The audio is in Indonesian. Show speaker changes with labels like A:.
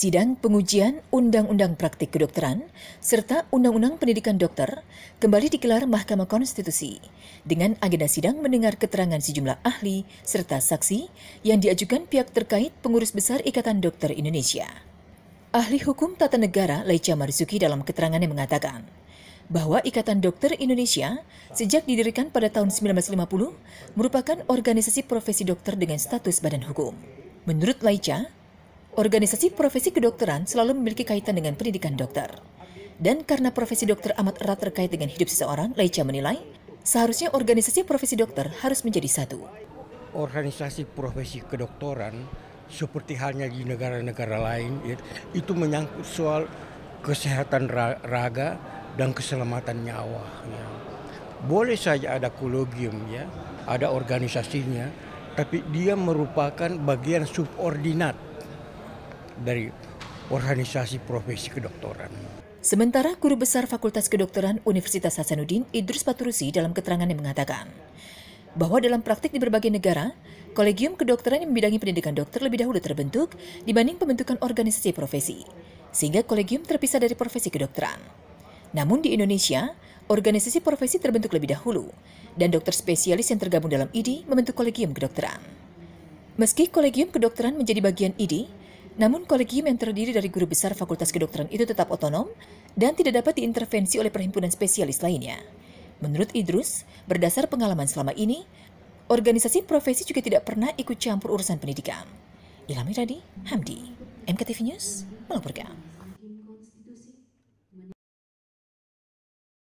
A: Sidang pengujian Undang-Undang Praktik Kedokteran serta Undang-Undang Pendidikan Dokter kembali digelar Mahkamah Konstitusi dengan agenda sidang mendengar keterangan sejumlah ahli serta saksi yang diajukan pihak terkait Pengurus Besar Ikatan Dokter Indonesia. Ahli Hukum Tata Negara Leica Marzuki dalam keterangannya mengatakan, bahwa Ikatan Dokter Indonesia sejak didirikan pada tahun 1950 merupakan organisasi profesi dokter dengan status badan hukum. Menurut Laica, Organisasi profesi kedokteran selalu memiliki kaitan dengan pendidikan dokter. Dan karena profesi dokter amat erat terkait dengan hidup seseorang, Leica menilai, seharusnya organisasi profesi dokter harus menjadi satu.
B: Organisasi profesi kedokteran seperti halnya di negara-negara lain ya, itu menyangkut soal kesehatan raga dan keselamatan nyawa. Ya. Boleh saja ada kologium, ya, ada organisasinya, tapi dia merupakan bagian subordinat dari organisasi profesi kedokteran.
A: Sementara Guru Besar Fakultas Kedokteran Universitas Hasanuddin Idrus Paturusi dalam keterangan yang mengatakan bahwa dalam praktik di berbagai negara, kolegium kedokteran yang membidangi pendidikan dokter lebih dahulu terbentuk dibanding pembentukan organisasi profesi, sehingga kolegium terpisah dari profesi kedokteran. Namun di Indonesia, organisasi profesi terbentuk lebih dahulu, dan dokter spesialis yang tergabung dalam IDI membentuk kolegium kedokteran. Meski kolegium kedokteran menjadi bagian IDI, namun kolegium yang terdiri dari guru besar Fakultas Kedokteran itu tetap otonom dan tidak dapat diintervensi oleh perhimpunan spesialis lainnya. Menurut Idrus, berdasar pengalaman selama ini, organisasi profesi juga tidak pernah ikut campur urusan pendidikan. Ilhami Radi, Hamdi,
B: MKTV News, melaporkan.